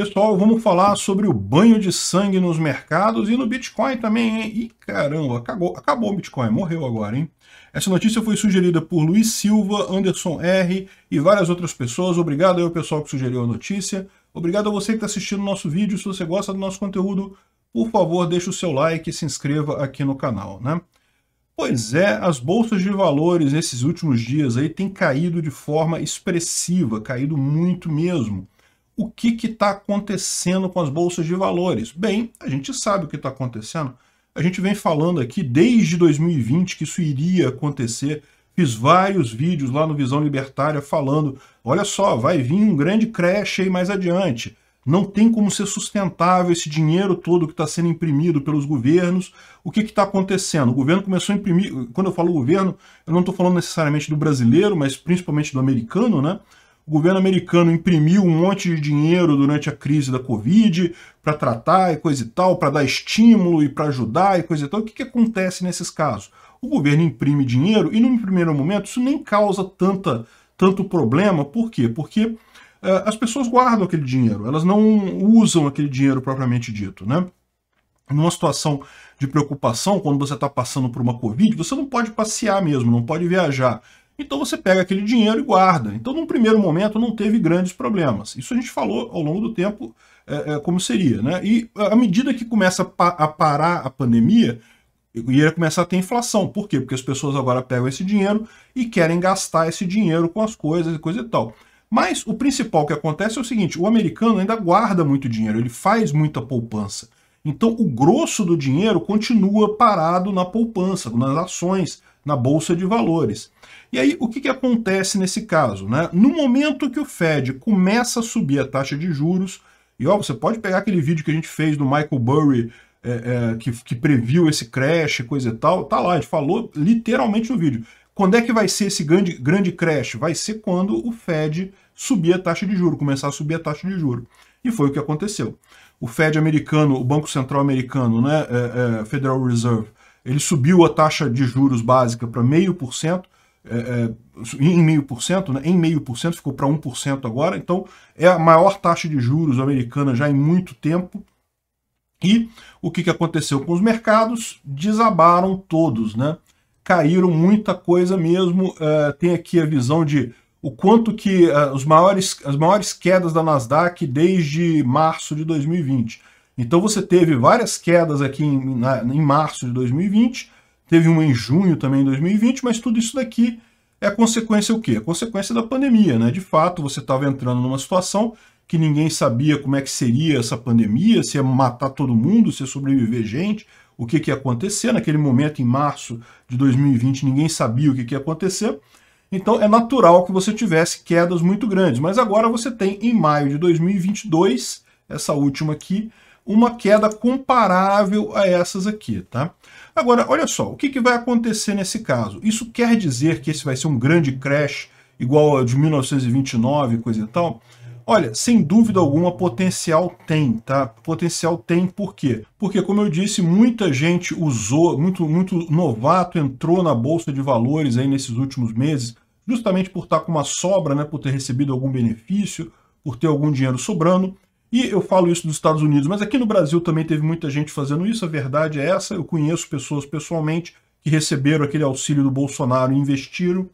Pessoal, vamos falar sobre o banho de sangue nos mercados e no Bitcoin também, hein? Ih, caramba, acabou, acabou o Bitcoin, morreu agora, hein? Essa notícia foi sugerida por Luiz Silva, Anderson R e várias outras pessoas. Obrigado aí ao pessoal que sugeriu a notícia. Obrigado a você que está assistindo o nosso vídeo. Se você gosta do nosso conteúdo, por favor, deixe o seu like e se inscreva aqui no canal, né? Pois é, as bolsas de valores nesses últimos dias aí têm caído de forma expressiva, caído muito mesmo o que está acontecendo com as bolsas de valores? Bem, a gente sabe o que está acontecendo. A gente vem falando aqui desde 2020 que isso iria acontecer. Fiz vários vídeos lá no Visão Libertária falando, olha só, vai vir um grande crash aí mais adiante. Não tem como ser sustentável esse dinheiro todo que está sendo imprimido pelos governos. O que está acontecendo? O governo começou a imprimir... Quando eu falo governo, eu não estou falando necessariamente do brasileiro, mas principalmente do americano, né? O governo americano imprimiu um monte de dinheiro durante a crise da Covid para tratar e coisa e tal, para dar estímulo e para ajudar e coisa e tal. O que, que acontece nesses casos? O governo imprime dinheiro e, num primeiro momento, isso nem causa tanta, tanto problema. Por quê? Porque eh, as pessoas guardam aquele dinheiro, elas não usam aquele dinheiro propriamente dito, né? Numa situação de preocupação, quando você está passando por uma Covid, você não pode passear mesmo, não pode viajar. Então você pega aquele dinheiro e guarda. Então, num primeiro momento, não teve grandes problemas. Isso a gente falou ao longo do tempo é, é, como seria. Né? E é, à medida que começa a, pa a parar a pandemia, ia começar a ter inflação. Por quê? Porque as pessoas agora pegam esse dinheiro e querem gastar esse dinheiro com as coisas e coisa e tal. Mas o principal que acontece é o seguinte, o americano ainda guarda muito dinheiro, ele faz muita poupança. Então o grosso do dinheiro continua parado na poupança, nas ações, na Bolsa de Valores. E aí, o que, que acontece nesse caso? Né? No momento que o Fed começa a subir a taxa de juros, e ó, você pode pegar aquele vídeo que a gente fez do Michael Burry, é, é, que, que previu esse crash, coisa e tal, tá lá, a gente falou literalmente no vídeo. Quando é que vai ser esse grande, grande crash? Vai ser quando o Fed subir a taxa de juro, começar a subir a taxa de juro. E foi o que aconteceu. O Fed americano, o Banco Central americano, né, é, é Federal Reserve, ele subiu a taxa de juros básica para meio por cento, é, é, em meio por cento, né? em meio por cento ficou para 1% agora, então é a maior taxa de juros americana já em muito tempo. E o que, que aconteceu com os mercados? Desabaram todos, né? Caíram muita coisa mesmo. Uh, tem aqui a visão de o quanto que uh, os maiores, as maiores quedas da Nasdaq desde março de 2020 então você teve várias quedas aqui em, na, em março de 2020, teve uma em junho também em 2020, mas tudo isso daqui é consequência o quê? É consequência da pandemia, né? De fato, você estava entrando numa situação que ninguém sabia como é que seria essa pandemia, se ia matar todo mundo, se ia sobreviver gente, o que, que ia acontecer. Naquele momento, em março de 2020, ninguém sabia o que, que ia acontecer. Então é natural que você tivesse quedas muito grandes. Mas agora você tem em maio de 2022, essa última aqui, uma queda comparável a essas aqui, tá? Agora, olha só, o que, que vai acontecer nesse caso? Isso quer dizer que esse vai ser um grande crash igual ao de 1929, coisa e tal? Olha, sem dúvida alguma, potencial tem, tá? Potencial tem por quê? Porque, como eu disse, muita gente usou, muito, muito novato entrou na Bolsa de Valores aí nesses últimos meses, justamente por estar com uma sobra, né? Por ter recebido algum benefício, por ter algum dinheiro sobrando. E eu falo isso dos Estados Unidos, mas aqui no Brasil também teve muita gente fazendo isso, a verdade é essa. Eu conheço pessoas pessoalmente que receberam aquele auxílio do Bolsonaro e investiram.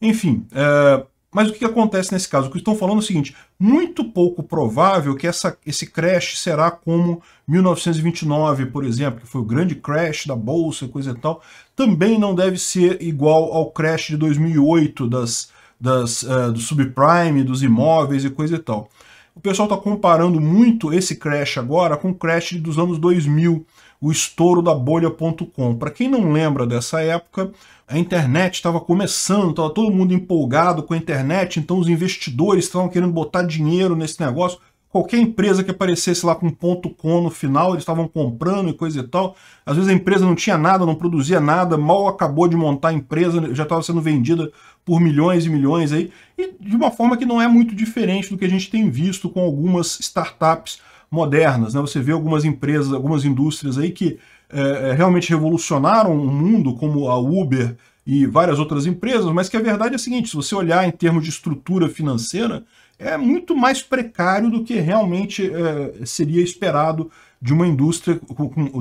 Enfim, é... mas o que acontece nesse caso? O que estão falando é o seguinte, muito pouco provável que essa, esse crash será como 1929, por exemplo, que foi o grande crash da Bolsa e coisa e tal. Também não deve ser igual ao crash de 2008 das, das, uh, do subprime, dos imóveis e coisa e tal. O pessoal está comparando muito esse crash agora com o crash dos anos 2000, o estouro da bolha.com. Para quem não lembra dessa época, a internet estava começando, estava todo mundo empolgado com a internet, então os investidores estavam querendo botar dinheiro nesse negócio. Qualquer empresa que aparecesse lá com ponto .com no final, eles estavam comprando e coisa e tal. Às vezes a empresa não tinha nada, não produzia nada, mal acabou de montar a empresa, já estava sendo vendida por milhões e milhões aí, e de uma forma que não é muito diferente do que a gente tem visto com algumas startups modernas. Né? Você vê algumas empresas, algumas indústrias aí que é, é, realmente revolucionaram o mundo, como a Uber e várias outras empresas, mas que a verdade é a seguinte, se você olhar em termos de estrutura financeira, é muito mais precário do que realmente é, seria esperado de uma indústria,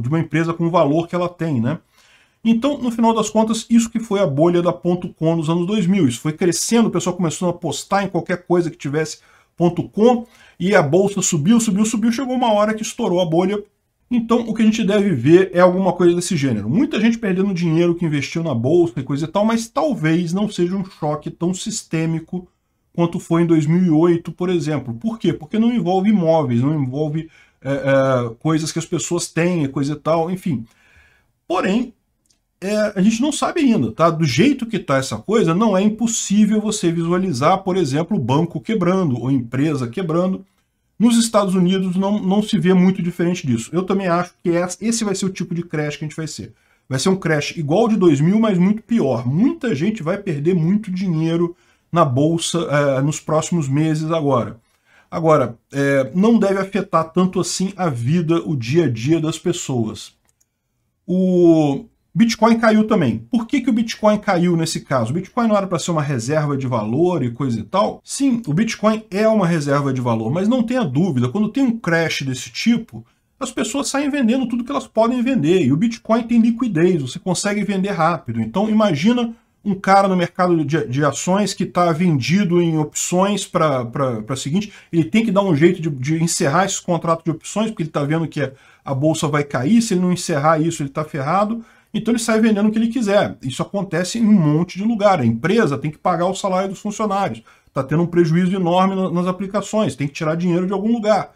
de uma empresa com o valor que ela tem, né? Então, no final das contas, isso que foi a bolha da ponto .com nos anos 2000. Isso foi crescendo, o pessoal começou a apostar em qualquer coisa que tivesse ponto .com e a bolsa subiu, subiu, subiu, chegou uma hora que estourou a bolha. Então, o que a gente deve ver é alguma coisa desse gênero. Muita gente perdendo dinheiro que investiu na bolsa e coisa e tal, mas talvez não seja um choque tão sistêmico quanto foi em 2008, por exemplo. Por quê? Porque não envolve imóveis, não envolve é, é, coisas que as pessoas têm, coisa e tal, enfim. Porém, é, a gente não sabe ainda, tá? Do jeito que está essa coisa, não é impossível você visualizar, por exemplo, banco quebrando ou empresa quebrando. Nos Estados Unidos não, não se vê muito diferente disso. Eu também acho que esse vai ser o tipo de crash que a gente vai ser. Vai ser um crash igual de 2000, mas muito pior. Muita gente vai perder muito dinheiro na bolsa é, nos próximos meses agora. Agora, é, não deve afetar tanto assim a vida, o dia a dia das pessoas. O, Bitcoin caiu também. Por que, que o Bitcoin caiu nesse caso? O Bitcoin não era para ser uma reserva de valor e coisa e tal? Sim, o Bitcoin é uma reserva de valor, mas não tenha dúvida, quando tem um crash desse tipo, as pessoas saem vendendo tudo que elas podem vender. E o Bitcoin tem liquidez, você consegue vender rápido. Então imagina um cara no mercado de, de ações que está vendido em opções para a seguinte, ele tem que dar um jeito de, de encerrar esse contrato de opções, porque ele está vendo que a bolsa vai cair, se ele não encerrar isso, ele está ferrado então ele sai vendendo o que ele quiser. Isso acontece em um monte de lugar. A empresa tem que pagar o salário dos funcionários. Está tendo um prejuízo enorme nas aplicações, tem que tirar dinheiro de algum lugar.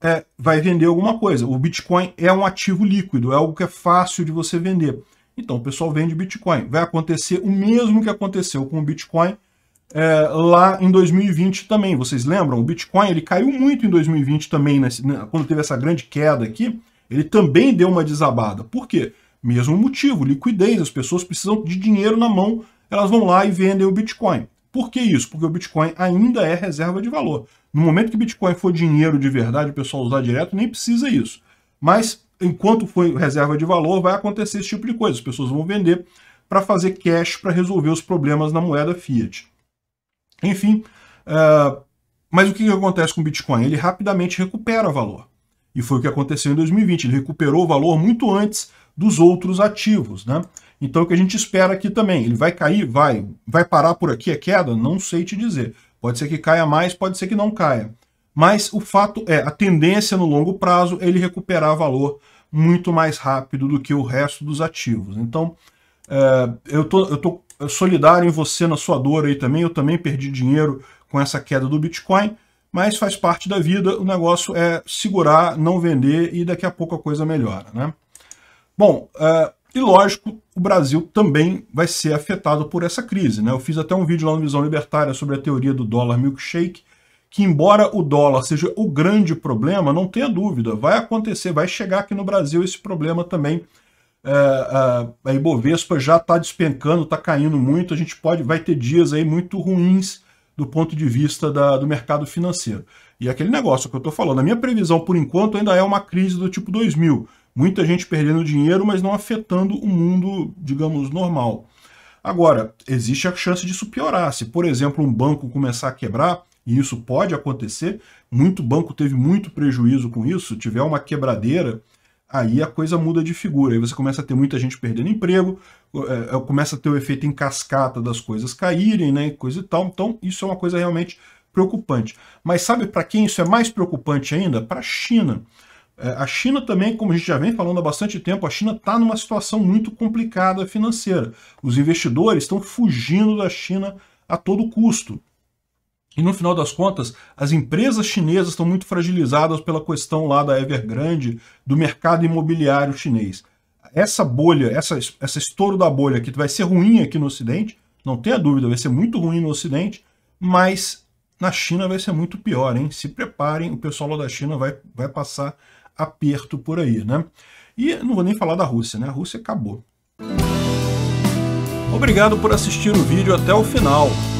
É, vai vender alguma coisa. O Bitcoin é um ativo líquido, é algo que é fácil de você vender. Então o pessoal vende Bitcoin. Vai acontecer o mesmo que aconteceu com o Bitcoin é, lá em 2020 também. Vocês lembram? O Bitcoin ele caiu muito em 2020 também, né? quando teve essa grande queda aqui. Ele também deu uma desabada. Por quê? Mesmo motivo, liquidez, as pessoas precisam de dinheiro na mão, elas vão lá e vendem o Bitcoin. Por que isso? Porque o Bitcoin ainda é reserva de valor. No momento que o Bitcoin for dinheiro de verdade, o pessoal usar direto, nem precisa isso. Mas enquanto foi reserva de valor, vai acontecer esse tipo de coisa. As pessoas vão vender para fazer cash para resolver os problemas na moeda fiat. Enfim, uh, mas o que acontece com o Bitcoin? Ele rapidamente recupera valor. E foi o que aconteceu em 2020. Ele recuperou o valor muito antes dos outros ativos, né? Então, o que a gente espera aqui também? Ele vai cair? Vai. Vai parar por aqui a queda? Não sei te dizer. Pode ser que caia mais, pode ser que não caia. Mas o fato é, a tendência no longo prazo é ele recuperar valor muito mais rápido do que o resto dos ativos. Então, é, eu, tô, eu tô solidário em você na sua dor aí também. Eu também perdi dinheiro com essa queda do Bitcoin mas faz parte da vida, o negócio é segurar, não vender e daqui a pouco a coisa melhora. Né? Bom, uh, e lógico, o Brasil também vai ser afetado por essa crise. Né? Eu fiz até um vídeo lá no Visão Libertária sobre a teoria do dólar milkshake, que embora o dólar seja o grande problema, não tenha dúvida, vai acontecer, vai chegar aqui no Brasil esse problema também. Uh, a Ibovespa já está despencando, está caindo muito, a gente pode, vai ter dias aí muito ruins do ponto de vista da, do mercado financeiro. E aquele negócio que eu estou falando, a minha previsão por enquanto ainda é uma crise do tipo 2000. Muita gente perdendo dinheiro, mas não afetando o mundo, digamos, normal. Agora, existe a chance disso piorar. Se, por exemplo, um banco começar a quebrar, e isso pode acontecer, muito banco teve muito prejuízo com isso, tiver uma quebradeira, aí a coisa muda de figura. Aí você começa a ter muita gente perdendo emprego, é, é, começa a ter o efeito em cascata das coisas caírem, né, coisa e tal. Então, isso é uma coisa realmente preocupante. Mas sabe para quem isso é mais preocupante ainda? Para a China. É, a China também, como a gente já vem falando há bastante tempo, a China está numa situação muito complicada financeira. Os investidores estão fugindo da China a todo custo. E no final das contas, as empresas chinesas estão muito fragilizadas pela questão lá da Evergrande, do mercado imobiliário chinês. Essa bolha, essa, essa estouro da bolha que vai ser ruim aqui no Ocidente, não tenha dúvida, vai ser muito ruim no Ocidente, mas na China vai ser muito pior, hein? Se preparem, o pessoal lá da China vai, vai passar aperto por aí, né? E não vou nem falar da Rússia, né? A Rússia acabou. Obrigado por assistir o vídeo até o final.